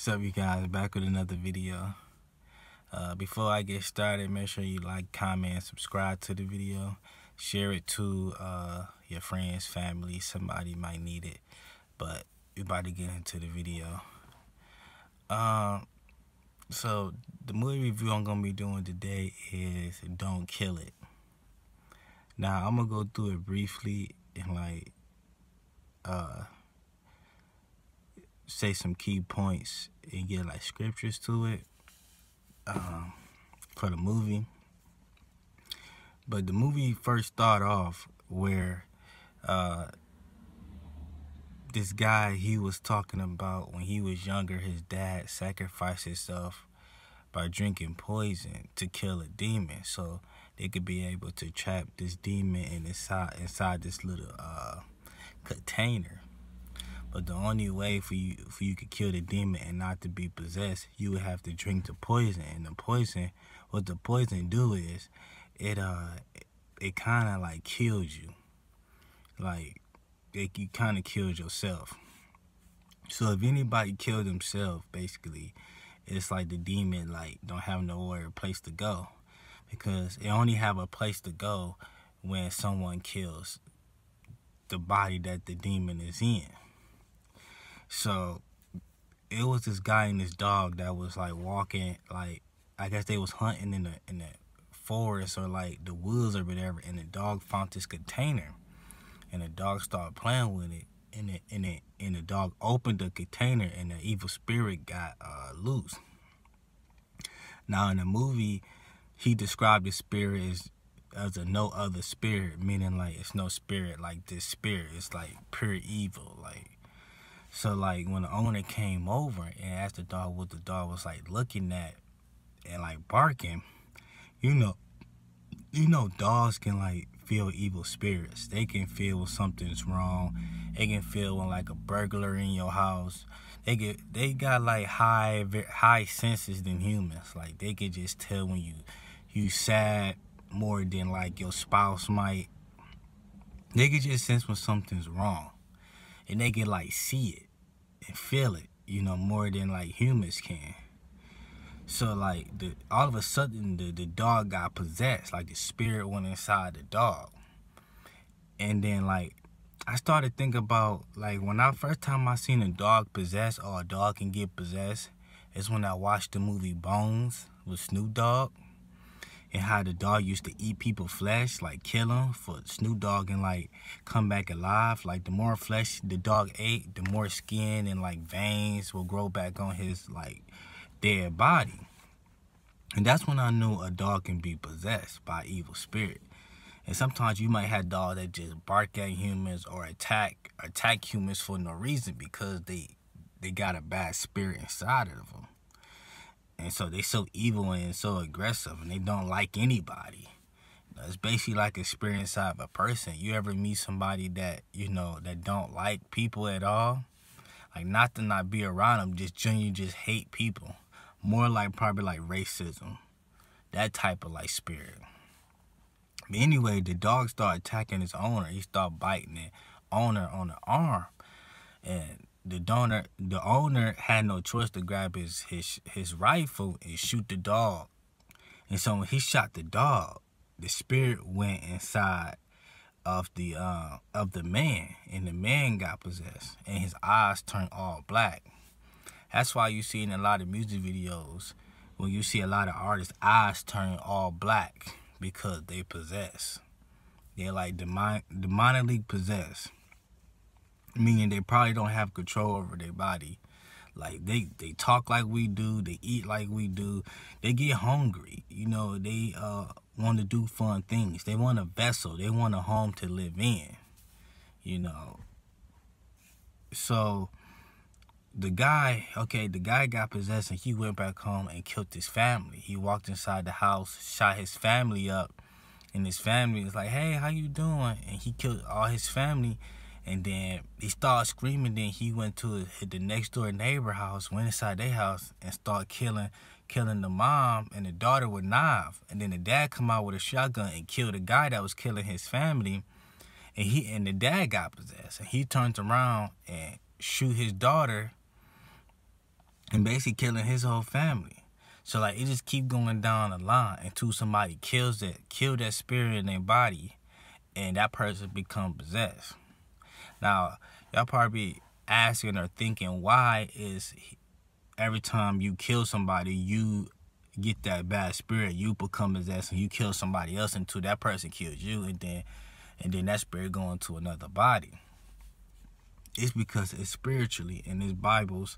What's up, you guys? Back with another video. Uh, before I get started, make sure you like, comment, subscribe to the video. Share it to uh, your friends, family. Somebody might need it. But we're about to get into the video. Um, so, the movie review I'm going to be doing today is Don't Kill It. Now, I'm going to go through it briefly and, like, uh, say some key points and get like scriptures to it um, for the movie. But the movie first start off where uh, this guy he was talking about when he was younger, his dad sacrificed himself by drinking poison to kill a demon, so they could be able to trap this demon inside inside this little uh, container. But the only way for you for you could kill the demon and not to be possessed, you would have to drink the poison. And the poison, what the poison do is, it uh, it, kind of like kills you, like it, you kind of killed yourself. So if anybody killed themselves, basically, it's like the demon like don't have nowhere place to go, because it only have a place to go when someone kills the body that the demon is in. So it was this guy and this dog that was like walking, like I guess they was hunting in the in the forest or like the woods or whatever, and the dog found this container, and the dog started playing with it, and it and it and the dog opened the container, and the evil spirit got uh, loose. Now in the movie, he described the spirit as as a no other spirit, meaning like it's no spirit like this spirit. It's like pure evil, like so like when the owner came over and asked the dog what the dog was like looking at and like barking, you know, you know dogs can like feel evil spirits. They can feel something's wrong. They can feel when like a burglar in your house. They get they got like high high senses than humans. Like they can just tell when you you sad more than like your spouse might. They can just sense when something's wrong and they can like see it and feel it, you know, more than like humans can. So like the all of a sudden the, the dog got possessed, like the spirit went inside the dog. And then like I started thinking about like when I first time I seen a dog possessed or a dog can get possessed, is when I watched the movie Bones with Snoop Dogg and how the dog used to eat people flesh, like kill them for Snoop Dogg and like come back alive. Like the more flesh the dog ate, the more skin and like veins will grow back on his like dead body. And that's when I knew a dog can be possessed by evil spirit. And sometimes you might have dogs that just bark at humans or attack attack humans for no reason because they they got a bad spirit inside of them. And so they so evil and so aggressive and they don't like anybody. You know, it's basically like experience of a person. You ever meet somebody that, you know, that don't like people at all? Like not to not be around them, just genuinely just hate people. More like probably like racism. That type of like spirit. But anyway, the dog started attacking his owner. He started biting the owner on the arm. And the donor the owner had no choice to grab his his his rifle and shoot the dog. And so when he shot the dog, the spirit went inside of the uh, of the man, and the man got possessed, and his eyes turned all black. That's why you see in a lot of music videos when you see a lot of artists' eyes turn all black because they possess. They're like demon demonically possessed meaning they probably don't have control over their body. Like they they talk like we do, they eat like we do, they get hungry. You know, they uh, want to do fun things. They want a vessel. They want a home to live in. You know. So the guy, okay, the guy got possessed and he went back home and killed his family. He walked inside the house, shot his family up, and his family was like, "Hey, how you doing?" And he killed all his family and then he started screaming. Then he went to the next door neighbor house, went inside their house, and started killing, killing the mom and the daughter with knife. And then the dad come out with a shotgun and killed the guy that was killing his family. And he and the dad got possessed. And he turns around and shoot his daughter, and basically killing his whole family. So like it just keep going down the line until somebody kills that kill that spirit in their body and that person become possessed. Now, y'all probably asking or thinking, why is every time you kill somebody, you get that bad spirit, you become possessed, and you kill somebody else until that person kills you, and then and then that spirit going to another body. It's because it's spiritually in this Bible's,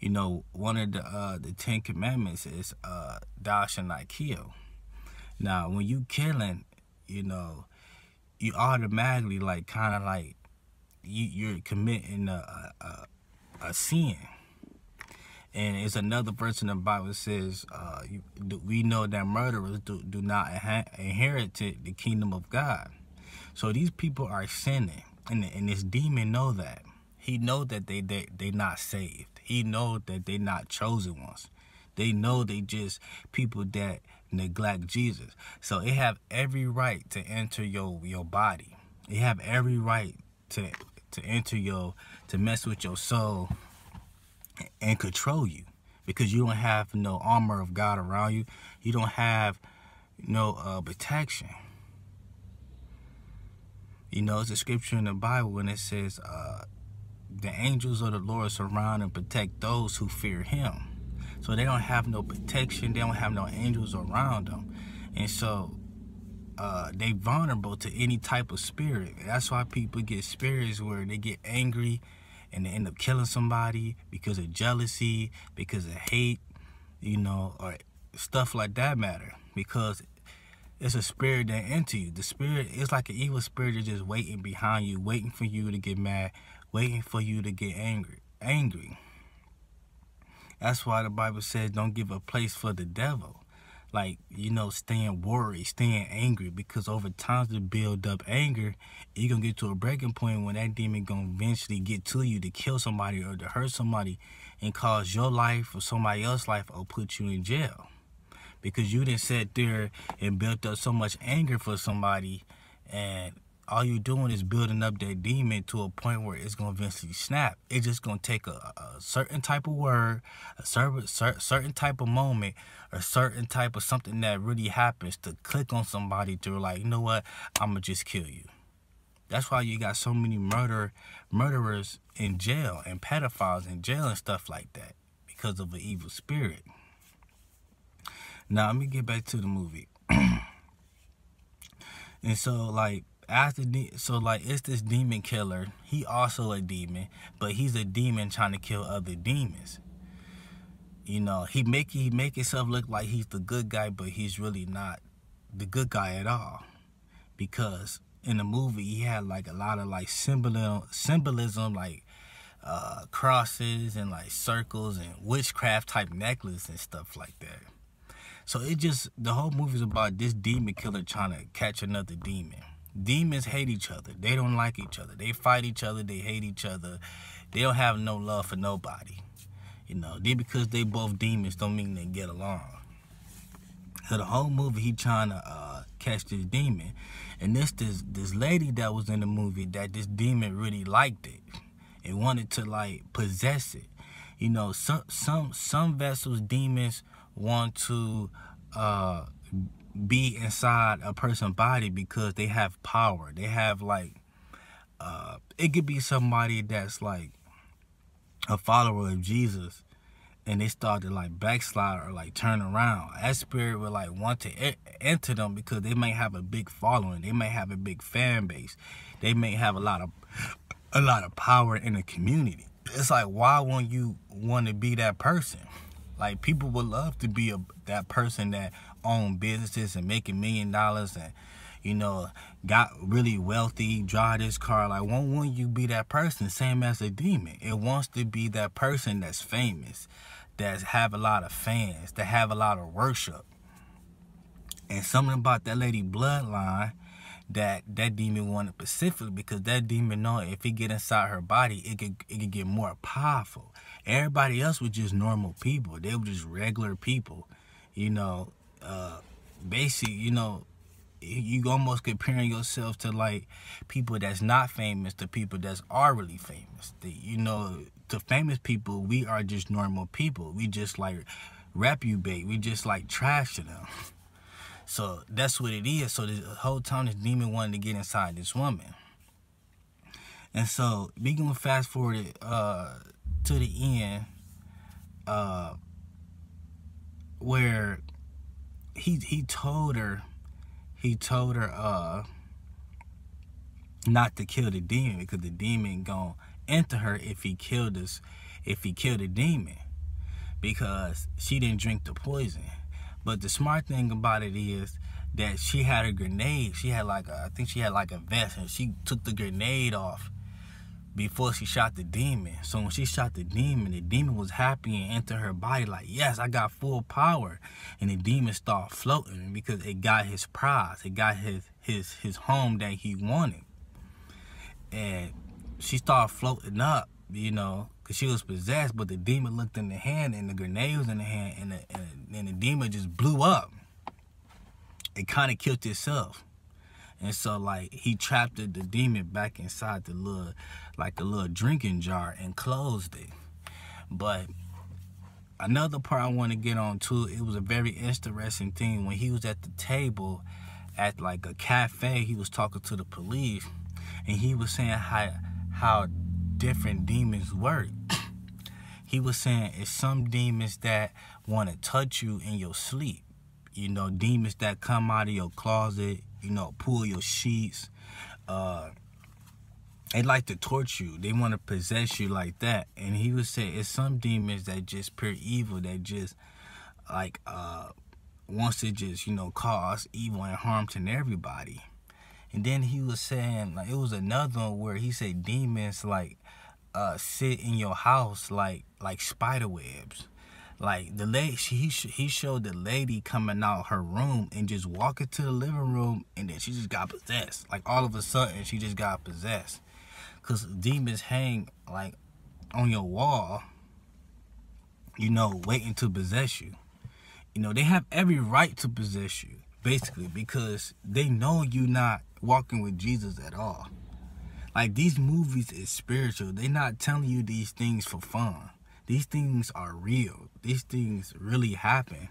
you know, one of the uh, the Ten Commandments is uh, thou shalt not kill. Now, when you killing, you know, you automatically like kind of like you, are committing a, a, a, sin. And it's another verse in the Bible that says, uh, you, we know that murderers do, do not inherit the kingdom of God. So these people are sinning. And, and this demon know that. He know that they, they, they not saved. He know that they not chosen ones. They know they just people that neglect Jesus. So it have every right to enter your, your body. It have every right to to enter your to mess with your soul and control you because you don't have no armor of God around you. You don't have no uh, protection. You know, it's a scripture in the Bible when it says, uh, the angels of the Lord surround and protect those who fear him. So they don't have no protection. They don't have no angels around them. And so uh, they vulnerable to any type of spirit. That's why people get spirits where they get angry and they end up killing somebody because of jealousy, because of hate, you know, or stuff like that matter. Because it's a spirit that into you. The spirit it's like an evil spirit that's just waiting behind you, waiting for you to get mad, waiting for you to get angry. Angry. That's why the Bible says don't give a place for the devil like you know staying worried staying angry because over time to build up anger you're gonna get to a breaking point when that demon gonna eventually get to you to kill somebody or to hurt somebody and cause your life or somebody else's life or put you in jail because you didn't sit there and built up so much anger for somebody and all you're doing is building up that demon to a point where it's going to eventually snap. It's just going to take a, a, certain type of word, a certain, certain type of moment, a certain type of something that really happens to click on somebody to like, you know what, I'm going to just kill you. That's why you got so many murder murderers in jail and pedophiles in jail and stuff like that because of an evil spirit. Now, let me get back to the movie. and so, like, after de- so like it's this demon killer. He also a demon, but he's a demon trying to kill other demons. You know, he make he make himself look like he's the good guy, but he's really not the good guy at all. Because in the movie he had like a lot of like symbolism symbolism like uh, crosses and like circles and witchcraft type necklace and stuff like that. So it just the whole movie's about this demon killer trying to catch another demon. Demons hate each other. They don't like each other. They fight each other. They hate each other. They don't have no love for nobody. You know, because they both demons don't mean they get along. So the whole movie, he trying to uh, catch this demon, and this this this lady that was in the movie that this demon really liked it, and wanted to like possess it. You know, some some some vessels demons want to uh, be inside a person's body because they have power. They have like uh it could be somebody that's like a follower of Jesus and they start to like backslide or like turn around. That spirit would like want to enter them because they may have a big following. They may have a big fan base. They may have a lot of a lot of power in the community. It's like why won't you want to be that person? Like people would love to be a, that person that own businesses and making million dollars and you know got really wealthy drive this car like won't want you be that person same as a demon it wants to be that person that's famous that have a lot of fans that have a lot of worship and something about that lady bloodline that that demon wanted specifically because that demon know if it get inside her body it could it could get more powerful everybody else was just normal people they were just regular people you know uh, basic, you know, you almost comparing yourself to like people that's not famous to people that's already famous. The, you know, to famous people, we are just normal people. We just like repubate We just like trash to them. So that's what it is. So the whole time this demon wanted to get inside this woman. And so we gonna fast forward uh, to the end uh, where he he told her he told her uh not to kill the demon because the demon gonna enter her if he killed us if he killed the demon because she didn't drink the poison but the smart thing about it is that she had a grenade she had like a, I think she had like a vest and she took the grenade off before she shot the demon. So when she shot the demon, the demon was happy and into her body like, yes, I got full power. And the demon started floating because it got his prize. It got his his his home that he wanted. And she started floating up, you know, because she was possessed. But the demon looked in the hand and the grenade was in the hand and the, and, and the demon just blew up. It kind of killed itself. And so like he trapped the demon back inside the little like the little drinking jar and closed it. But another part I want to get on too, it was a very interesting thing when he was at the table at like a cafe, he was talking to the police and he was saying how how different demons work. he was saying it's some demons that want to touch you in your sleep. You know, demons that come out of your closet, you know, pull your sheets. Uh, they like to torture you. They want to possess you like that. And he would say it's some demons that just pure evil that just like uh wants to just, you know, cause evil and harm to everybody. And then he was saying like it was another one where he said demons like uh sit in your house like like spider webs. Like the lady, he he showed the lady coming out her room and just walking to the living room, and then she just got possessed. Like all of a sudden, she just got possessed, cause demons hang like on your wall. You know, waiting to possess you. You know, they have every right to possess you, basically, because they know you're not walking with Jesus at all. Like these movies is spiritual. They're not telling you these things for fun. These things are real. These things really happen.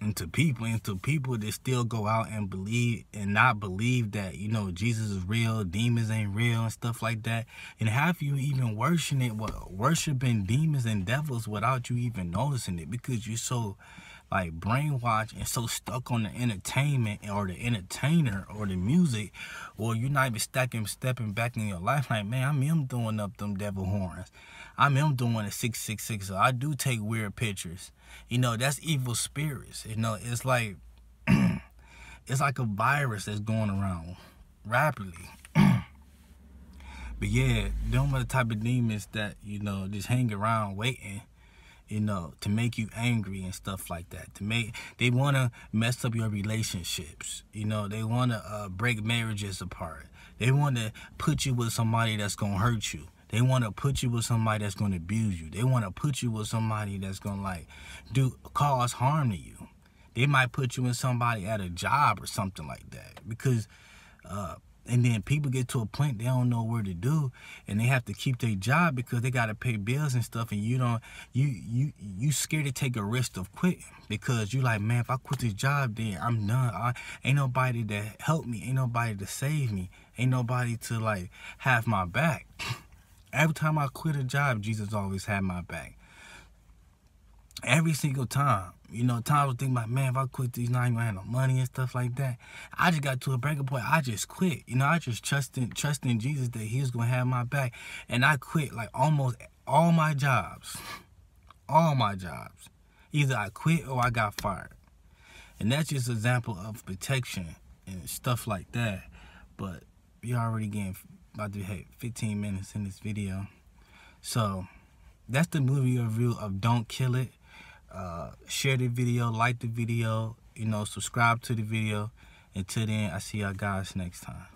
And to people, and to people that still go out and believe and not believe that, you know, Jesus is real, demons ain't real, and stuff like that. And half you even worshiping it, worshiping demons and devils without you even noticing it because you're so like brainwashed and so stuck on the entertainment or the entertainer or the music or you're not even stacking stepping back in your life like man I mean, i'm doing up them devil horns I'm am doing a 666. So I do take weird pictures. You know, that's evil spirits. You know, it's like it's like a virus that's going around rapidly. but yeah, them are the type of demons that, you know, just hang around waiting you know, to make you angry and stuff like that. To make they want to mess up your relationships. You know, they want to uh, break marriages apart. They want to put you with somebody that's gonna hurt you. They want to put you with somebody that's going to abuse you. They want to put you with somebody that's going to like do cause harm to you. They might put you in somebody at a job or something like that because uh, and then people get to a point they don't know where to do and they have to keep their job because they got to pay bills and stuff and you don't you you you scared to take a risk of quitting because you like man if i quit this job then i'm done I, ain't nobody to help me ain't nobody to save me ain't nobody to like have my back Every time I quit a job, Jesus always had my back. Every single time. You know, times I think, thinking about, man, if I quit these, not even have no money and stuff like that. I just got to a breaking point. I just quit. You know, I just trusted trusting Jesus that he was gonna have my back. And I quit like almost all my jobs. All my jobs. Either I quit or I got fired. And that's just an example of protection and stuff like that. But you're already getting about to hit 15 minutes in this video. So that's the movie review of Don't Kill It. Uh, share the video, like the video, you know, subscribe to the video. Until then, I see y'all guys next time.